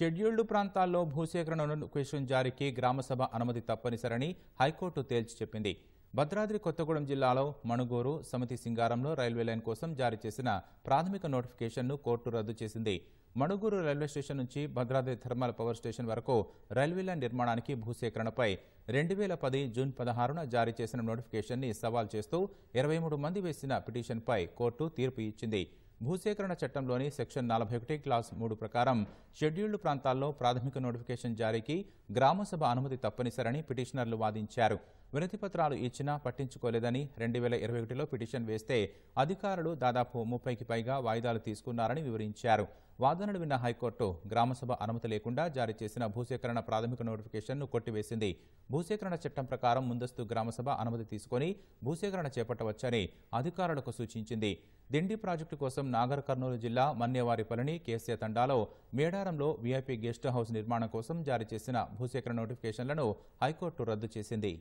scheduled ప్రాంతాల్లో భూసేకరణ notification జారీకి gram sabha అనుమతి తప్పనిసరని హైకోర్టు తేల్చి చెప్పింది భద్రాద్రి కొత్తగూడెం జిల్లాలో మణుగూరు సమితి సింగారంలో రైల్వే లైన్ కోసం జారీ చేసిన ప్రాథమిక నోటిఫికేషన్ను కోర్టు రద్దు చేసింది మణుగూరు రైల్వే స్టేషన్ నుంచి భద్రాద్రి థర్మల్ పవర్ స్టేషన్ వరకు రైల్వే లైన్ నిర్మాణానికి భూసేకరణపై రెండు వేల పది జూన్ పదహారున జారీ చేసిన నోటిఫికేషన్ని సవాల్ చేస్తూ ఇరవై మూడు మంది వేసిన పిటిషన్పై కోర్టు తీర్పు ఇచ్చింది భూసేకరణ చట్టంలోని సెక్షన్ నలభై ఒకటి క్లాస్ మూడు ప్రకారం షెడ్యూల్డ్ ప్రాంతాల్లో ప్రాథమిక నోటిఫికేషన్ జారీకి గ్రామసభ అనుమతి తప్పనిసరని పిటిషనర్లు వాదించారు వినతిపత్రాలు ఇచ్చినా పట్టించుకోలేదని రెండు వేల ఇరవై ఒకటిలో పిటిషన్ వేస్తే అధికారులు దాదాపు ముప్పైకి పైగా వాయిదాలు తీసుకున్నారని వివరించారు వాదనలు విన్న హైకోర్టు గ్రామసభ అనుమతి లేకుండా జారీ చేసిన భూసేకరణ ప్రాథమిక నోటిఫికేషన్ను కొట్టివేసింది భూసేకరణ చట్టం ప్రకారం ముందస్తు గ్రామసభ అనుమతి తీసుకుని భూసేకరణ చేపట్టవచ్చని అధికారులకు సూచించింది దిండి ప్రాజెక్టు కోసం నాగర్ కర్నూలు జిల్లా మన్నేవారిపల్లిని కేసీఆర్ తండాలో మేడారంలో వీఐపీ గెస్ట్ హౌస్ నిర్మాణం కోసం జారీ చేసిన భూసేకరణ నోటిఫికేషన్లను హైకోర్టు రద్దు చేసింది